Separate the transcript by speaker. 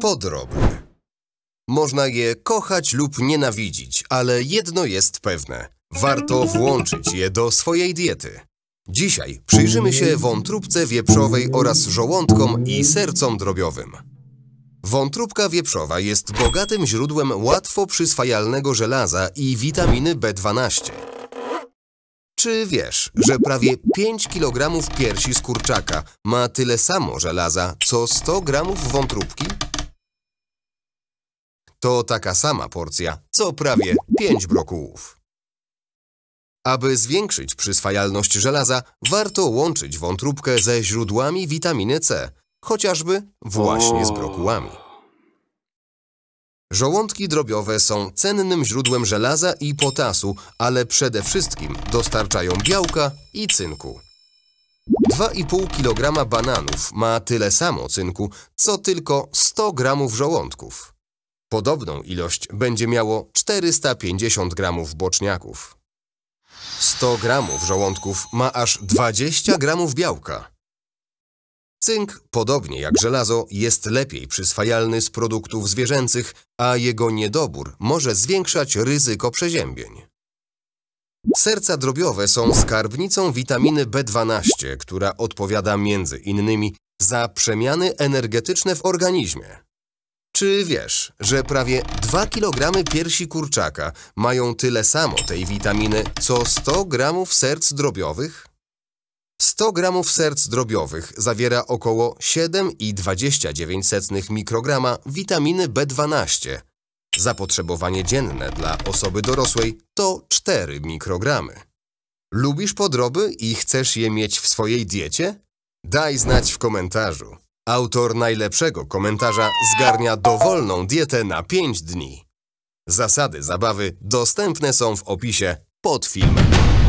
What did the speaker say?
Speaker 1: Podrobny. Można je kochać lub nienawidzić, ale jedno jest pewne. Warto włączyć je do swojej diety. Dzisiaj przyjrzymy się wątróbce wieprzowej oraz żołądkom i sercom drobiowym. Wątróbka wieprzowa jest bogatym źródłem łatwo przyswajalnego żelaza i witaminy B12. Czy wiesz, że prawie 5 kg piersi z kurczaka ma tyle samo żelaza, co 100 g wątróbki? To taka sama porcja, co prawie 5 brokułów. Aby zwiększyć przyswajalność żelaza, warto łączyć wątróbkę ze źródłami witaminy C, chociażby właśnie z brokułami. Żołądki drobiowe są cennym źródłem żelaza i potasu, ale przede wszystkim dostarczają białka i cynku. 2,5 kg bananów ma tyle samo cynku, co tylko 100 g żołądków. Podobną ilość będzie miało 450 g boczniaków. 100 g żołądków ma aż 20 g białka. Cynk, podobnie jak żelazo, jest lepiej przyswajalny z produktów zwierzęcych, a jego niedobór może zwiększać ryzyko przeziębień. Serca drobiowe są skarbnicą witaminy B12, która odpowiada między innymi za przemiany energetyczne w organizmie. Czy wiesz, że prawie 2 kg piersi kurczaka mają tyle samo tej witaminy, co 100 g serc drobiowych? 100 gramów serc drobiowych zawiera około 7,29 mikrograma witaminy B12. Zapotrzebowanie dzienne dla osoby dorosłej to 4 mikrogramy. Lubisz podroby i chcesz je mieć w swojej diecie? Daj znać w komentarzu. Autor najlepszego komentarza zgarnia dowolną dietę na 5 dni. Zasady zabawy dostępne są w opisie pod filmem.